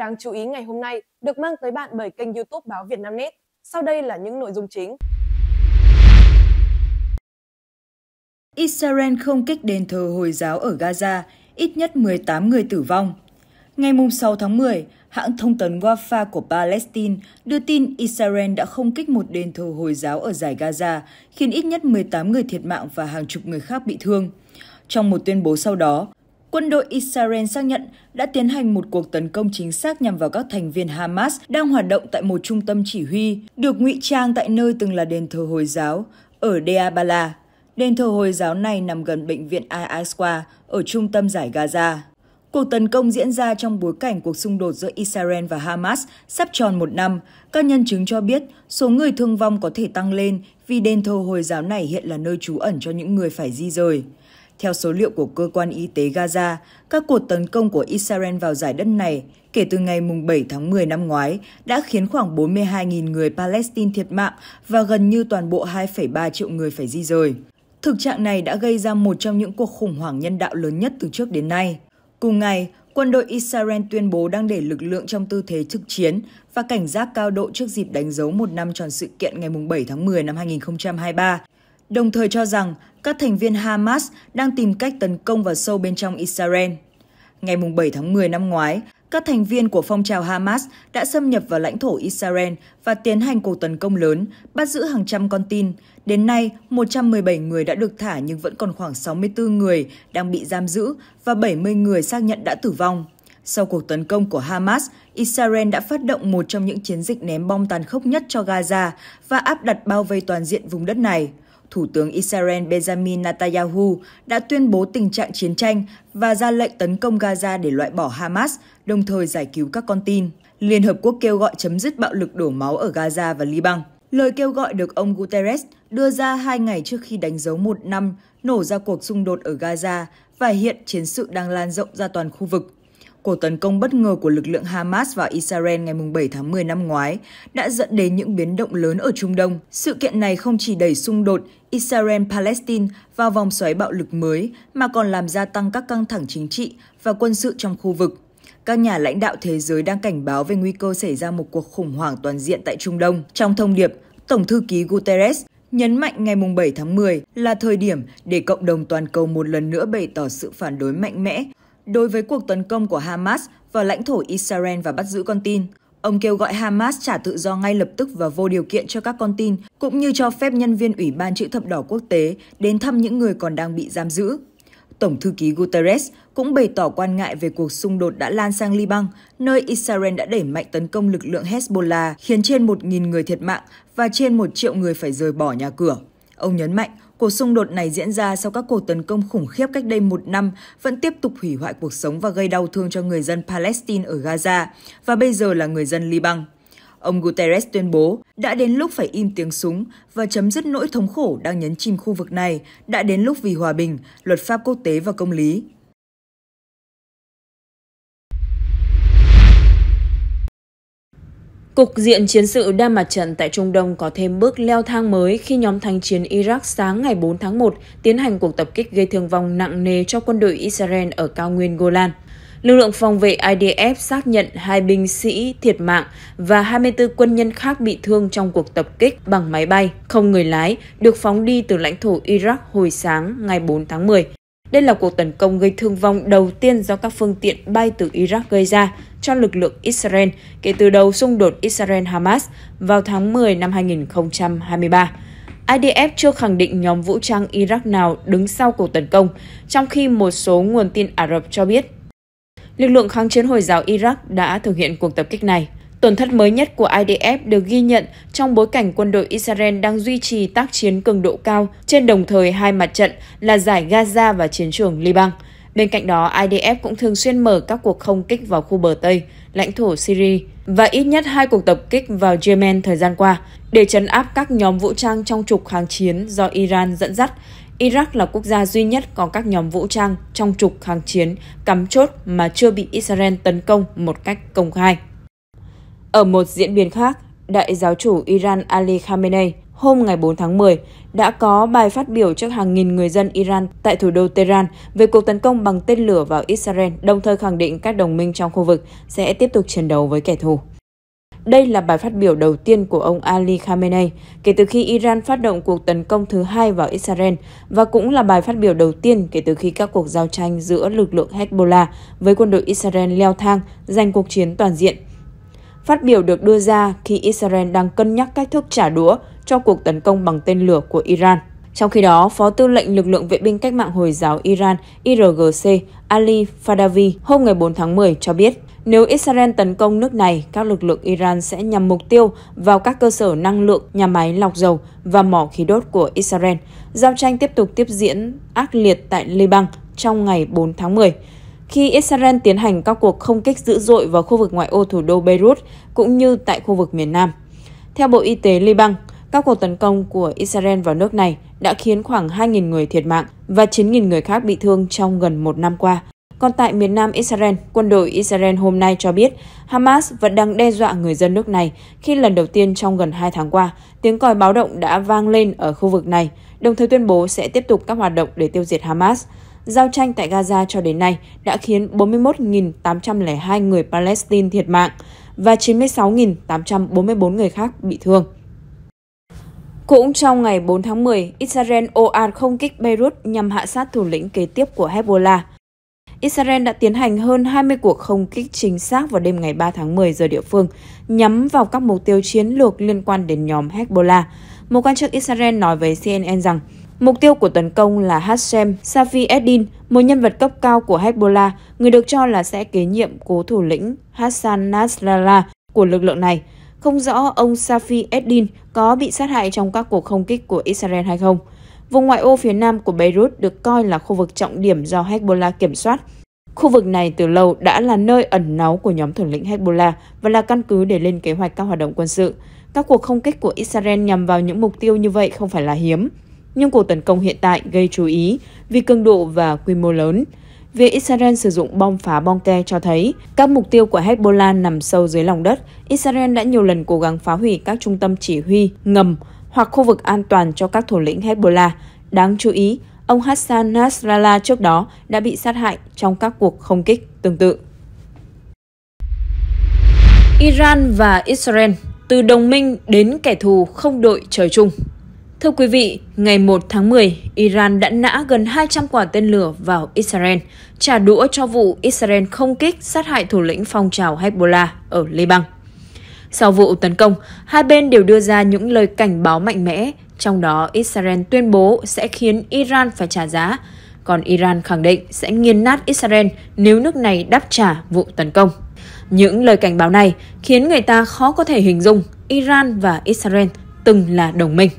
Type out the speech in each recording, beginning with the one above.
đáng chú ý ngày hôm nay được mang tới bạn bởi kênh YouTube báo Vietnamnet. Sau đây là những nội dung chính. Israel không kích đền thờ Hồi giáo ở Gaza, ít nhất 18 người tử vong. Ngày 6 tháng 10, hãng thông tấn Wafa của Palestine đưa tin Israel đã không kích một đền thờ Hồi giáo ở giải Gaza, khiến ít nhất 18 người thiệt mạng và hàng chục người khác bị thương. Trong một tuyên bố sau đó, quân đội Israel xác nhận đã tiến hành một cuộc tấn công chính xác nhằm vào các thành viên Hamas đang hoạt động tại một trung tâm chỉ huy, được ngụy trang tại nơi từng là đền thờ Hồi giáo ở Deabala. Đền thờ Hồi giáo này nằm gần bệnh viện Al-Aqsa ở trung tâm giải Gaza. Cuộc tấn công diễn ra trong bối cảnh cuộc xung đột giữa Israel và Hamas sắp tròn một năm. Các nhân chứng cho biết số người thương vong có thể tăng lên vì đền thờ Hồi giáo này hiện là nơi trú ẩn cho những người phải di rời. Theo số liệu của cơ quan y tế Gaza, các cuộc tấn công của Israel vào giải đất này kể từ ngày 7 tháng 10 năm ngoái đã khiến khoảng 42.000 người Palestine thiệt mạng và gần như toàn bộ 2,3 triệu người phải di rời. Thực trạng này đã gây ra một trong những cuộc khủng hoảng nhân đạo lớn nhất từ trước đến nay. Cùng ngày, quân đội Israel tuyên bố đang để lực lượng trong tư thế trực chiến và cảnh giác cao độ trước dịp đánh dấu một năm tròn sự kiện ngày 7 tháng 10 năm 2023 đồng thời cho rằng các thành viên Hamas đang tìm cách tấn công vào sâu bên trong Israel. Ngày 7 tháng 10 năm ngoái, các thành viên của phong trào Hamas đã xâm nhập vào lãnh thổ Israel và tiến hành cuộc tấn công lớn, bắt giữ hàng trăm con tin. Đến nay, 117 người đã được thả nhưng vẫn còn khoảng 64 người đang bị giam giữ và 70 người xác nhận đã tử vong. Sau cuộc tấn công của Hamas, Israel đã phát động một trong những chiến dịch ném bom tàn khốc nhất cho Gaza và áp đặt bao vây toàn diện vùng đất này. Thủ tướng Israel Benjamin Netanyahu đã tuyên bố tình trạng chiến tranh và ra lệnh tấn công Gaza để loại bỏ Hamas, đồng thời giải cứu các con tin. Liên Hợp Quốc kêu gọi chấm dứt bạo lực đổ máu ở Gaza và Liban. Lời kêu gọi được ông Guterres đưa ra hai ngày trước khi đánh dấu một năm nổ ra cuộc xung đột ở Gaza và hiện chiến sự đang lan rộng ra toàn khu vực cuộc tấn công bất ngờ của lực lượng Hamas vào Israel ngày 7 tháng 10 năm ngoái đã dẫn đến những biến động lớn ở Trung Đông. Sự kiện này không chỉ đẩy xung đột Israel-Palestine vào vòng xoáy bạo lực mới mà còn làm gia tăng các căng thẳng chính trị và quân sự trong khu vực. Các nhà lãnh đạo thế giới đang cảnh báo về nguy cơ xảy ra một cuộc khủng hoảng toàn diện tại Trung Đông. Trong thông điệp, Tổng thư ký Guterres nhấn mạnh ngày 7 tháng 10 là thời điểm để cộng đồng toàn cầu một lần nữa bày tỏ sự phản đối mạnh mẽ đối với cuộc tấn công của Hamas vào lãnh thổ Israel và bắt giữ con tin. Ông kêu gọi Hamas trả tự do ngay lập tức và vô điều kiện cho các con tin, cũng như cho phép nhân viên Ủy ban Chữ thập đỏ quốc tế đến thăm những người còn đang bị giam giữ. Tổng thư ký Guterres cũng bày tỏ quan ngại về cuộc xung đột đã lan sang Liban, nơi Israel đã đẩy mạnh tấn công lực lượng Hezbollah, khiến trên 1.000 người thiệt mạng và trên 1 triệu người phải rời bỏ nhà cửa. Ông nhấn mạnh, cuộc xung đột này diễn ra sau các cuộc tấn công khủng khiếp cách đây một năm vẫn tiếp tục hủy hoại cuộc sống và gây đau thương cho người dân Palestine ở Gaza và bây giờ là người dân Liban. Ông Guterres tuyên bố đã đến lúc phải im tiếng súng và chấm dứt nỗi thống khổ đang nhấn chìm khu vực này, đã đến lúc vì hòa bình, luật pháp quốc tế và công lý. Cục diện chiến sự đa mặt trận tại Trung Đông có thêm bước leo thang mới khi nhóm thanh chiến Iraq sáng ngày 4 tháng 1 tiến hành cuộc tập kích gây thương vong nặng nề cho quân đội Israel ở cao nguyên Golan. Lực lượng phòng vệ IDF xác nhận hai binh sĩ thiệt mạng và 24 quân nhân khác bị thương trong cuộc tập kích bằng máy bay không người lái được phóng đi từ lãnh thổ Iraq hồi sáng ngày 4 tháng 10. Đây là cuộc tấn công gây thương vong đầu tiên do các phương tiện bay từ Iraq gây ra cho lực lượng Israel kể từ đầu xung đột Israel-Hamas vào tháng 10 năm 2023. IDF chưa khẳng định nhóm vũ trang Iraq nào đứng sau cuộc tấn công, trong khi một số nguồn tin Ả Rập cho biết lực lượng kháng chiến Hồi giáo Iraq đã thực hiện cuộc tập kích này. Tổn thất mới nhất của IDF được ghi nhận trong bối cảnh quân đội Israel đang duy trì tác chiến cường độ cao trên đồng thời hai mặt trận là giải Gaza và chiến trường Liban. Bên cạnh đó, IDF cũng thường xuyên mở các cuộc không kích vào khu bờ Tây, lãnh thổ Syria và ít nhất hai cuộc tập kích vào Yemen thời gian qua để trấn áp các nhóm vũ trang trong trục kháng chiến do Iran dẫn dắt. Iraq là quốc gia duy nhất có các nhóm vũ trang trong trục kháng chiến cắm chốt mà chưa bị Israel tấn công một cách công khai. Ở một diễn biến khác, đại giáo chủ Iran Ali Khamenei hôm ngày 4 tháng 10, đã có bài phát biểu trước hàng nghìn người dân Iran tại thủ đô Tehran về cuộc tấn công bằng tên lửa vào Israel, đồng thời khẳng định các đồng minh trong khu vực sẽ tiếp tục chiến đấu với kẻ thù. Đây là bài phát biểu đầu tiên của ông Ali Khamenei kể từ khi Iran phát động cuộc tấn công thứ hai vào Israel và cũng là bài phát biểu đầu tiên kể từ khi các cuộc giao tranh giữa lực lượng Hezbollah với quân đội Israel leo thang giành cuộc chiến toàn diện. Phát biểu được đưa ra khi Israel đang cân nhắc cách thức trả đũa cho cuộc tấn công bằng tên lửa của Iran. Trong khi đó, Phó Tư lệnh Lực lượng Vệ binh Cách mạng Hồi giáo Iran IRGC Ali Fadavi hôm ngày 4 tháng 10 cho biết, nếu Israel tấn công nước này, các lực lượng Iran sẽ nhằm mục tiêu vào các cơ sở năng lượng, nhà máy lọc dầu và mỏ khí đốt của Israel. Giao tranh tiếp tục tiếp diễn ác liệt tại Liban trong ngày 4 tháng 10 khi Israel tiến hành các cuộc không kích dữ dội vào khu vực ngoại ô thủ đô Beirut cũng như tại khu vực miền Nam. Theo Bộ Y tế Liban, các cuộc tấn công của Israel vào nước này đã khiến khoảng 2.000 người thiệt mạng và 9.000 người khác bị thương trong gần một năm qua. Còn tại miền nam Israel, quân đội Israel hôm nay cho biết Hamas vẫn đang đe dọa người dân nước này khi lần đầu tiên trong gần 2 tháng qua, tiếng còi báo động đã vang lên ở khu vực này, đồng thời tuyên bố sẽ tiếp tục các hoạt động để tiêu diệt Hamas. Giao tranh tại Gaza cho đến nay đã khiến 41.802 người Palestine thiệt mạng và 96.844 người khác bị thương. Cũng trong ngày 4 tháng 10, Israel ồ ạt không kích Beirut nhằm hạ sát thủ lĩnh kế tiếp của Hezbollah. Israel đã tiến hành hơn 20 cuộc không kích chính xác vào đêm ngày 3 tháng 10 giờ địa phương, nhắm vào các mục tiêu chiến lược liên quan đến nhóm Hezbollah. Một quan chức Israel nói với CNN rằng, mục tiêu của tấn công là Hashem Safi Eddin, một nhân vật cấp cao của Hezbollah, người được cho là sẽ kế nhiệm cố thủ lĩnh Hassan Nasrallah của lực lượng này không rõ ông Safi Eddin có bị sát hại trong các cuộc không kích của Israel hay không. Vùng ngoại ô phía nam của Beirut được coi là khu vực trọng điểm do Hezbollah kiểm soát. Khu vực này từ lâu đã là nơi ẩn náu của nhóm thủ lĩnh Hezbollah và là căn cứ để lên kế hoạch các hoạt động quân sự. Các cuộc không kích của Israel nhằm vào những mục tiêu như vậy không phải là hiếm. Nhưng cuộc tấn công hiện tại gây chú ý vì cường độ và quy mô lớn. Việc Israel sử dụng bom phá bom ke cho thấy các mục tiêu của Hezbollah nằm sâu dưới lòng đất. Israel đã nhiều lần cố gắng phá hủy các trung tâm chỉ huy, ngầm hoặc khu vực an toàn cho các thủ lĩnh Hezbollah. Đáng chú ý, ông Hassan Nasrallah trước đó đã bị sát hại trong các cuộc không kích tương tự. Iran và Israel từ đồng minh đến kẻ thù không đội trời chung. Thưa quý vị, ngày 1 tháng 10, Iran đã nã gần 200 quả tên lửa vào Israel, trả đũa cho vụ Israel không kích sát hại thủ lĩnh phong trào Hezbollah ở Liban. Sau vụ tấn công, hai bên đều đưa ra những lời cảnh báo mạnh mẽ, trong đó Israel tuyên bố sẽ khiến Iran phải trả giá, còn Iran khẳng định sẽ nghiền nát Israel nếu nước này đáp trả vụ tấn công. Những lời cảnh báo này khiến người ta khó có thể hình dung Iran và Israel từng là đồng minh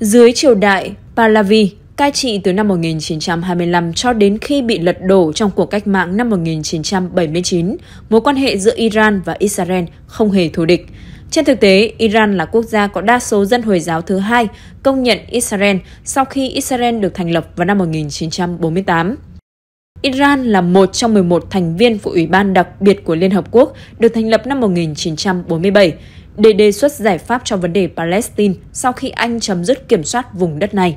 dưới triều đại Pahlavi, cai trị từ năm 1925 cho đến khi bị lật đổ trong cuộc cách mạng năm 1979, mối quan hệ giữa Iran và Israel không hề thù địch. Trên thực tế, Iran là quốc gia có đa số dân Hồi giáo thứ hai công nhận Israel sau khi Israel được thành lập vào năm 1948. Iran là một trong 11 thành viên của Ủy ban đặc biệt của Liên Hợp Quốc được thành lập năm 1947 để đề xuất giải pháp cho vấn đề Palestine sau khi Anh chấm dứt kiểm soát vùng đất này.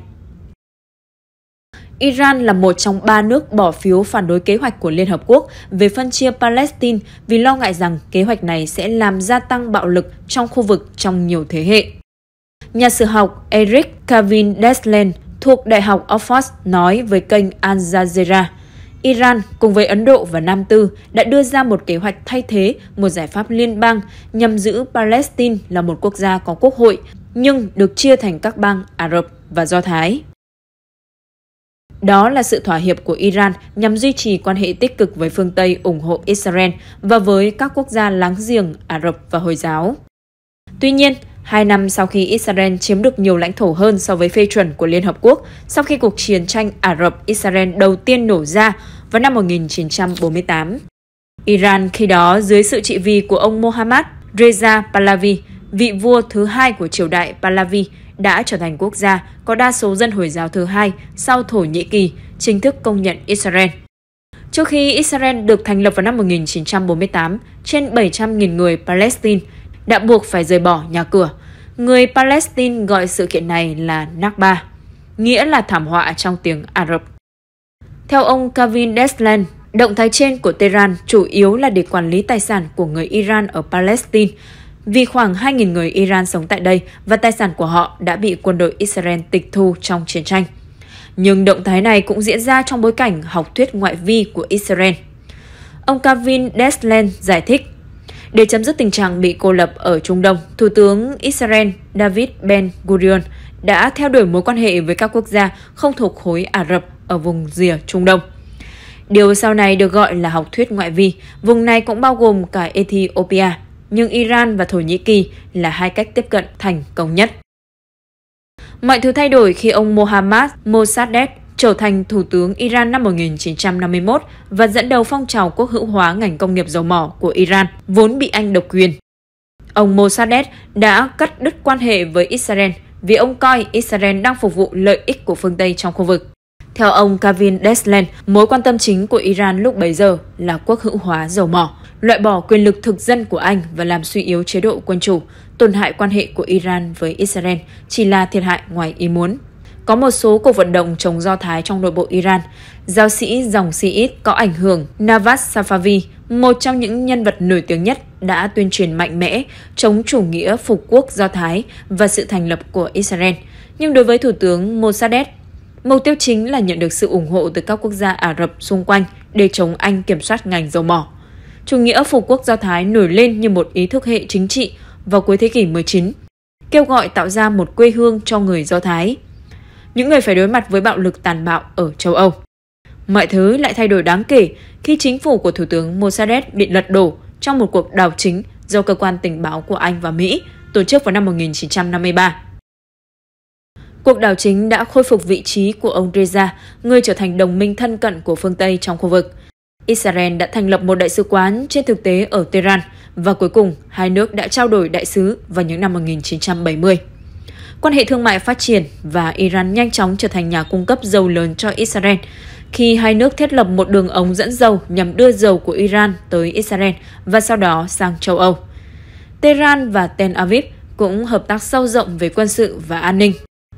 Iran là một trong ba nước bỏ phiếu phản đối kế hoạch của Liên Hợp Quốc về phân chia Palestine vì lo ngại rằng kế hoạch này sẽ làm gia tăng bạo lực trong khu vực trong nhiều thế hệ. Nhà sử học Eric Kavin Desland thuộc Đại học Oxford nói với kênh Al Jazeera – Iran cùng với Ấn Độ và Nam Tư đã đưa ra một kế hoạch thay thế một giải pháp liên bang nhằm giữ Palestine là một quốc gia có quốc hội, nhưng được chia thành các bang Ả Rập và Do Thái. Đó là sự thỏa hiệp của Iran nhằm duy trì quan hệ tích cực với phương Tây ủng hộ Israel và với các quốc gia láng giềng Ả Rập và Hồi giáo. Tuy nhiên, Hai năm sau khi Israel chiếm được nhiều lãnh thổ hơn so với phê chuẩn của Liên Hợp Quốc, sau khi cuộc chiến tranh Ả Rập-Israel đầu tiên nổ ra vào năm 1948. Iran khi đó dưới sự trị vì của ông Mohammad Reza Pahlavi, vị vua thứ hai của triều đại Pahlavi, đã trở thành quốc gia có đa số dân Hồi giáo thứ hai sau Thổ Nhĩ Kỳ chính thức công nhận Israel. Trước khi Israel được thành lập vào năm 1948, trên 700.000 người Palestine đã buộc phải rời bỏ nhà cửa. Người Palestine gọi sự kiện này là Nakba, nghĩa là thảm họa trong tiếng Ả Rập. Theo ông Kevin Desland, động thái trên của Tehran chủ yếu là để quản lý tài sản của người Iran ở Palestine, vì khoảng 2.000 người Iran sống tại đây và tài sản của họ đã bị quân đội Israel tịch thu trong chiến tranh. Nhưng động thái này cũng diễn ra trong bối cảnh học thuyết ngoại vi của Israel. Ông Kevin Desland giải thích để chấm dứt tình trạng bị cô lập ở Trung Đông. Thủ tướng Israel David Ben-Gurion đã theo đuổi mối quan hệ với các quốc gia không thuộc khối Ả Rập ở vùng rìa Trung Đông. Điều sau này được gọi là học thuyết ngoại vi, vùng này cũng bao gồm cả Ethiopia, nhưng Iran và Thổ Nhĩ Kỳ là hai cách tiếp cận thành công nhất. Mọi thứ thay đổi khi ông Mohammad Mossadegh trở thành Thủ tướng Iran năm 1951 và dẫn đầu phong trào quốc hữu hóa ngành công nghiệp dầu mỏ của Iran, vốn bị Anh độc quyền. Ông Mossadegh đã cắt đứt quan hệ với Israel vì ông coi Israel đang phục vụ lợi ích của phương Tây trong khu vực. Theo ông Kavin Desland, mối quan tâm chính của Iran lúc bấy giờ là quốc hữu hóa dầu mỏ, loại bỏ quyền lực thực dân của Anh và làm suy yếu chế độ quân chủ, tổn hại quan hệ của Iran với Israel chỉ là thiệt hại ngoài ý muốn có một số cuộc vận động chống Do Thái trong nội bộ Iran. Giáo sĩ dòng Shiite có ảnh hưởng Navas Safavi, một trong những nhân vật nổi tiếng nhất, đã tuyên truyền mạnh mẽ chống chủ nghĩa phục quốc Do Thái và sự thành lập của Israel. Nhưng đối với Thủ tướng Mossadegh, mục tiêu chính là nhận được sự ủng hộ từ các quốc gia Ả Rập xung quanh để chống Anh kiểm soát ngành dầu mỏ. Chủ nghĩa phục quốc Do Thái nổi lên như một ý thức hệ chính trị vào cuối thế kỷ 19, kêu gọi tạo ra một quê hương cho người Do Thái những người phải đối mặt với bạo lực tàn bạo ở châu Âu. Mọi thứ lại thay đổi đáng kể khi chính phủ của Thủ tướng Mossadegh bị lật đổ trong một cuộc đảo chính do cơ quan tình báo của Anh và Mỹ tổ chức vào năm 1953. Cuộc đảo chính đã khôi phục vị trí của ông Reza, người trở thành đồng minh thân cận của phương Tây trong khu vực. Israel đã thành lập một đại sứ quán trên thực tế ở Tehran và cuối cùng hai nước đã trao đổi đại sứ vào những năm 1970 quan hệ thương mại phát triển và Iran nhanh chóng trở thành nhà cung cấp dầu lớn cho Israel khi hai nước thiết lập một đường ống dẫn dầu nhằm đưa dầu của Iran tới Israel và sau đó sang châu Âu. Tehran và Tel Aviv cũng hợp tác sâu rộng về quân sự và an ninh,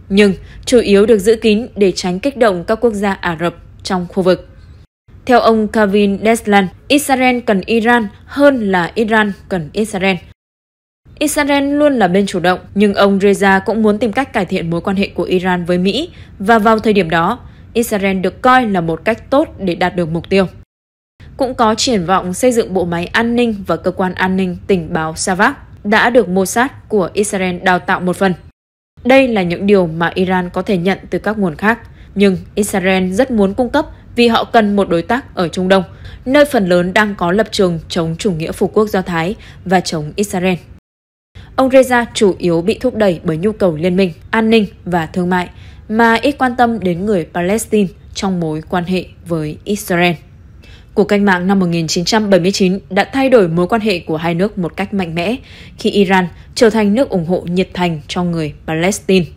nhưng chủ yếu được giữ kín để tránh kích động các quốc gia Ả Rập trong khu vực. Theo ông Kevin Desland, Israel cần Iran hơn là Iran cần Israel Israel luôn là bên chủ động, nhưng ông Reza cũng muốn tìm cách cải thiện mối quan hệ của Iran với Mỹ và vào thời điểm đó, Israel được coi là một cách tốt để đạt được mục tiêu. Cũng có triển vọng xây dựng bộ máy an ninh và cơ quan an ninh tình báo Savak đã được Mossad của Israel đào tạo một phần. Đây là những điều mà Iran có thể nhận từ các nguồn khác, nhưng Israel rất muốn cung cấp vì họ cần một đối tác ở Trung Đông, nơi phần lớn đang có lập trường chống chủ nghĩa phục quốc Do Thái và chống Israel. Ông Reza chủ yếu bị thúc đẩy bởi nhu cầu liên minh, an ninh và thương mại, mà ít quan tâm đến người Palestine trong mối quan hệ với Israel. Cuộc cách mạng năm 1979 đã thay đổi mối quan hệ của hai nước một cách mạnh mẽ khi Iran trở thành nước ủng hộ nhiệt thành cho người Palestine.